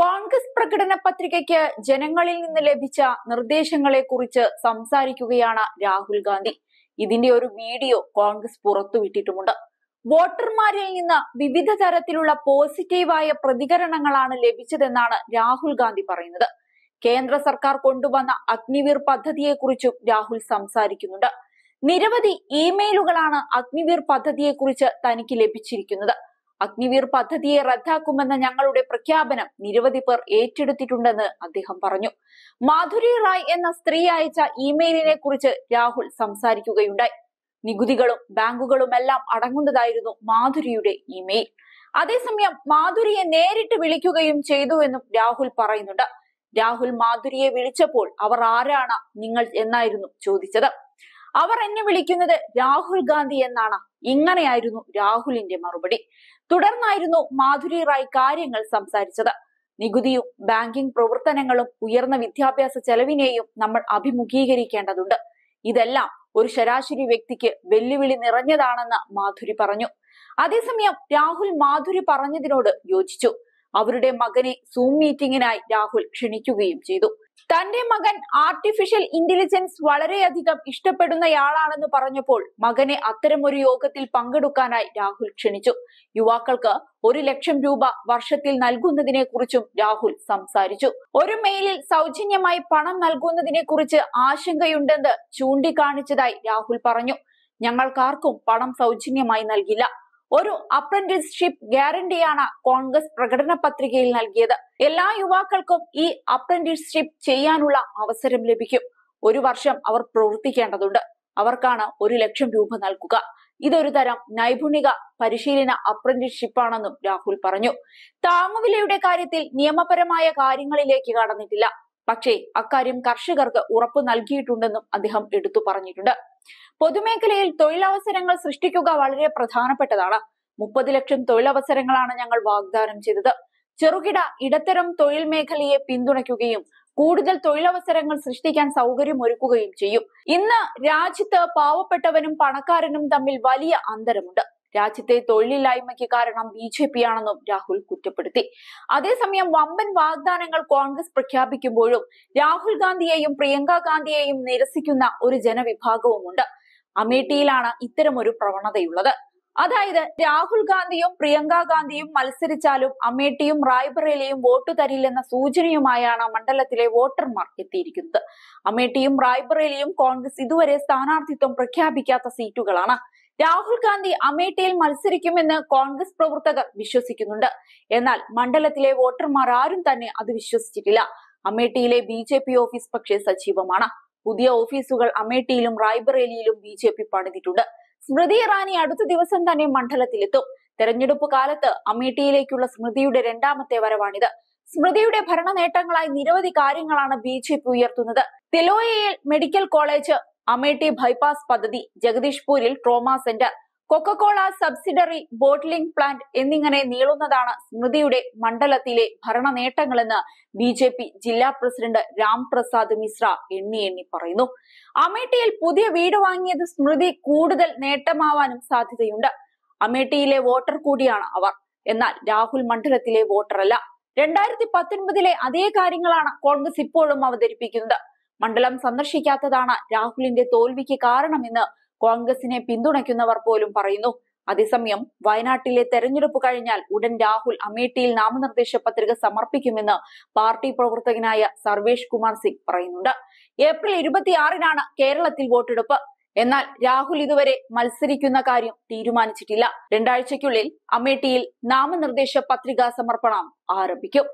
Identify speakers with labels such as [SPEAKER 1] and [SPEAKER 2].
[SPEAKER 1] കോൺഗ്രസ് പ്രകടന പത്രികയ്ക്ക് ജനങ്ങളിൽ നിന്ന് ലഭിച്ച നിർദ്ദേശങ്ങളെ കുറിച്ച് സംസാരിക്കുകയാണ് രാഹുൽ ഗാന്ധി ഇതിന്റെ ഒരു വീഡിയോ കോൺഗ്രസ് പുറത്തുവിട്ടിട്ടുമുണ്ട് വോട്ടർമാരിൽ നിന്ന് വിവിധ തരത്തിലുള്ള പോസിറ്റീവായ പ്രതികരണങ്ങളാണ് ലഭിച്ചതെന്നാണ് രാഹുൽ ഗാന്ധി പറയുന്നത് കേന്ദ്ര സർക്കാർ കൊണ്ടുവന്ന അഗ്നിവീർ പദ്ധതിയെക്കുറിച്ചും രാഹുൽ സംസാരിക്കുന്നുണ്ട് നിരവധി ഇമെയിലുകളാണ് അഗ്നിവീർ പദ്ധതിയെക്കുറിച്ച് തനിക്ക് ലഭിച്ചിരിക്കുന്നത് അഗ്നിവീർ പദ്ധതിയെ റദ്ദാക്കുമെന്ന ഞങ്ങളുടെ പ്രഖ്യാപനം നിരവധി പേർ ഏറ്റെടുത്തിട്ടുണ്ടെന്ന് അദ്ദേഹം പറഞ്ഞു മാധുരി റായ് എന്ന സ്ത്രീ അയച്ച ഇമെയിലിനെ കുറിച്ച് രാഹുൽ സംസാരിക്കുകയുണ്ടായി നികുതികളും ബാങ്കുകളും എല്ലാം അടങ്ങുന്നതായിരുന്നു മാധുരിയുടെ ഇമെയിൽ അതേസമയം മാധുരിയെ നേരിട്ട് വിളിക്കുകയും ചെയ്തു എന്നും രാഹുൽ പറയുന്നുണ്ട് രാഹുൽ മാധുരിയെ വിളിച്ചപ്പോൾ അവർ ആരാണ് നിങ്ങൾ എന്നായിരുന്നു ചോദിച്ചത് അവർ എന്നെ വിളിക്കുന്നത് രാഹുൽ ഗാന്ധി എന്നാണ് ഇങ്ങനെയായിരുന്നു രാഹുലിന്റെ മറുപടി തുടർന്നായിരുന്നു മാധുരി റായ് കാര്യങ്ങൾ സംസാരിച്ചത് നികുതിയും ബാങ്കിംഗ് പ്രവർത്തനങ്ങളും ഉയർന്ന വിദ്യാഭ്യാസ ചെലവിനെയും നമ്മൾ അഭിമുഖീകരിക്കേണ്ടതുണ്ട് ഇതെല്ലാം ഒരു ശരാശരി വ്യക്തിക്ക് വെല്ലുവിളി നിറഞ്ഞതാണെന്ന് മാധുരി പറഞ്ഞു അതേസമയം രാഹുൽ മാധുരി പറഞ്ഞതിനോട് യോജിച്ചു അവരുടെ മകനെ സൂം മീറ്റിംഗിനായി രാഹുൽ ക്ഷണിക്കുകയും ചെയ്തു തന്റെ മകൻ ആർട്ടിഫിഷ്യൽ ഇന്റലിജൻസ് വളരെയധികം ഇഷ്ടപ്പെടുന്നയാളാണെന്ന് പറഞ്ഞപ്പോൾ മകനെ അത്തരമൊരു യോഗത്തിൽ പങ്കെടുക്കാനായി രാഹുൽ ക്ഷണിച്ചു യുവാക്കൾക്ക് ഒരു ലക്ഷം രൂപ വർഷത്തിൽ നൽകുന്നതിനെ കുറിച്ചും രാഹുൽ സംസാരിച്ചു ഒരു മെയിലിൽ സൗജന്യമായി പണം നൽകുന്നതിനെ കുറിച്ച് ആശങ്കയുണ്ടെന്ന് ചൂണ്ടിക്കാണിച്ചതായി രാഹുൽ പറഞ്ഞു ഞങ്ങൾക്കാർക്കും പണം സൗജന്യമായി നൽകില്ല ഒരു അപ്രന്റീസ്ഷിപ്പ് ഗ്യാരണ്ടിയാണ് കോൺഗ്രസ് പ്രകടന പത്രികയിൽ നൽകിയത് എല്ലാ യുവാക്കൾക്കും ഈ അപ്രന്റീസ്ഷിപ്പ് ചെയ്യാനുള്ള അവസരം ലഭിക്കും ഒരു വർഷം അവർ പ്രവർത്തിക്കേണ്ടതുണ്ട് അവർക്കാണ് ഒരു ലക്ഷം രൂപ നൽകുക ഇതൊരു തരം നൈപുണിക പരിശീലന ആണെന്നും രാഹുൽ പറഞ്ഞു താങ്ങുവിലയുടെ കാര്യത്തിൽ നിയമപരമായ കാര്യങ്ങളിലേക്ക് കടന്നിട്ടില്ല പക്ഷേ അക്കാര്യം കർഷകർക്ക് ഉറപ്പ് നൽകിയിട്ടുണ്ടെന്നും അദ്ദേഹം എടുത്തു പറഞ്ഞിട്ടുണ്ട് പൊതുമേഖലയിൽ തൊഴിലവസരങ്ങൾ സൃഷ്ടിക്കുക വളരെ പ്രധാനപ്പെട്ടതാണ് മുപ്പത് ലക്ഷം തൊഴിലവസരങ്ങളാണ് ഞങ്ങൾ വാഗ്ദാനം ചെയ്തത് ചെറുകിട ഇടത്തരം തൊഴിൽ മേഖലയെ പിന്തുണയ്ക്കുകയും കൂടുതൽ തൊഴിലവസരങ്ങൾ സൃഷ്ടിക്കാൻ സൗകര്യം ഒരുക്കുകയും ചെയ്യും ഇന്ന് രാജ്യത്ത് പാവപ്പെട്ടവനും പണക്കാരനും തമ്മിൽ വലിയ അന്തരമുണ്ട് രാജ്യത്തെ തൊഴിലില്ലായ്മയ്ക്ക് കാരണം ബി ജെ പി ആണെന്നും രാഹുൽ കുറ്റപ്പെടുത്തി അതേസമയം വമ്പൻ വാഗ്ദാനങ്ങൾ കോൺഗ്രസ് പ്രഖ്യാപിക്കുമ്പോഴും രാഹുൽ ഗാന്ധിയെയും പ്രിയങ്ക ഗാന്ധിയെയും നിരസിക്കുന്ന ഒരു ജനവിഭാഗവുമുണ്ട് അമേഠിയിലാണ് ഇത്തരമൊരു പ്രവണതയുള്ളത് അതായത് രാഹുൽ ഗാന്ധിയും പ്രിയങ്ക ഗാന്ധിയും മത്സരിച്ചാലും അമേഠിയും റായ്ബറേലിയും വോട്ട് തരില്ലെന്ന സൂചനയുമായാണ് മണ്ഡലത്തിലെ വോട്ടർമാർ എത്തിയിരിക്കുന്നത് അമേഠിയും റായ്ബറേലിയും കോൺഗ്രസ് ഇതുവരെ സ്ഥാനാർത്ഥിത്വം പ്രഖ്യാപിക്കാത്ത സീറ്റുകളാണ് രാഹുൽ ഗാന്ധി അമേഠിയിൽ മത്സരിക്കുമെന്ന് കോൺഗ്രസ് പ്രവർത്തകർ വിശ്വസിക്കുന്നുണ്ട് എന്നാൽ മണ്ഡലത്തിലെ വോട്ടർമാർ ആരും തന്നെ അത് വിശ്വസിച്ചിട്ടില്ല അമേഠിയിലെ ബി ഓഫീസ് പക്ഷേ സജീവമാണ് പുതിയ ഓഫീസുകൾ അമേഠിയിലും റായ്ബറേലിയിലും ബി ജെ പി പണിതിട്ടുണ്ട് സ്മൃതി ഇറാനി അടുത്ത ദിവസം തന്നെ മണ്ഡലത്തിലെത്തും തെരഞ്ഞെടുപ്പ് കാലത്ത് അമേഠിയിലേക്കുള്ള സ്മൃതിയുടെ രണ്ടാമത്തെ വരവാണിത് സ്മൃതിയുടെ ഭരണ നേട്ടങ്ങളായി നിരവധി കാര്യങ്ങളാണ് ബി ജെ പി ഉയർത്തുന്നത് തെലോയയിൽ മെഡിക്കൽ കോളേജ് അമേഠി ബൈപ്പാസ് പദ്ധതി ജഗദീഷ്പൂരിൽ trauma centre Coca Cola subsidiary bottling plant എന്നിങ്ങനെ നീളുന്നതാണ് സ്മൃതിയുടെ മണ്ഡലത്തിലെ ഭരണ നേട്ടങ്ങളെന്ന് ബി ജെ പി ജില്ലാ പ്രസിഡന്റ് രാംപ്രസാദ് മിശ്ര എണ്ണി എണ്ണി പറയുന്നു അമേഠിയിൽ പുതിയ വീട് വാങ്ങിയത് സ്മൃതി കൂടുതൽ നേട്ടമാവാനും സാധ്യതയുണ്ട് അമേഠിയിലെ വോട്ടർ കൂടിയാണ് അവർ എന്നാൽ രാഹുൽ മണ്ഡലത്തിലെ വോട്ടറല്ല രണ്ടായിരത്തി പത്തൊൻപതിലെ അതേ കാര്യങ്ങളാണ് കോൺഗ്രസ് ഇപ്പോഴും അവതരിപ്പിക്കുന്നത് മണ്ഡലം സന്ദർശിക്കാത്തതാണ് രാഹുലിന്റെ തോൽവിക്ക് കാരണമെന്ന് കോൺഗ്രസിനെ പിന്തുണയ്ക്കുന്നവർ പോലും പറയുന്നു അതേസമയം വയനാട്ടിലെ തെരഞ്ഞെടുപ്പ് കഴിഞ്ഞാൽ ഉടൻ രാഹുൽ അമേഠിയിൽ നാമനിർദ്ദേശ പത്രിക സമർപ്പിക്കുമെന്ന് പാർട്ടി പ്രവർത്തകനായ സർവേഷ് കുമാർ സിംഗ് പറയുന്നുണ്ട് ഏപ്രിൽ ഇരുപത്തിയാറിനാണ് കേരളത്തിൽ വോട്ടെടുപ്പ് എന്നാൽ രാഹുൽ ഇതുവരെ മത്സരിക്കുന്ന കാര്യം തീരുമാനിച്ചിട്ടില്ല രണ്ടാഴ്ചയ്ക്കുള്ളിൽ അമേഠിയിൽ നാമനിർദ്ദേശ പത്രികാ സമർപ്പണം ആരംഭിക്കും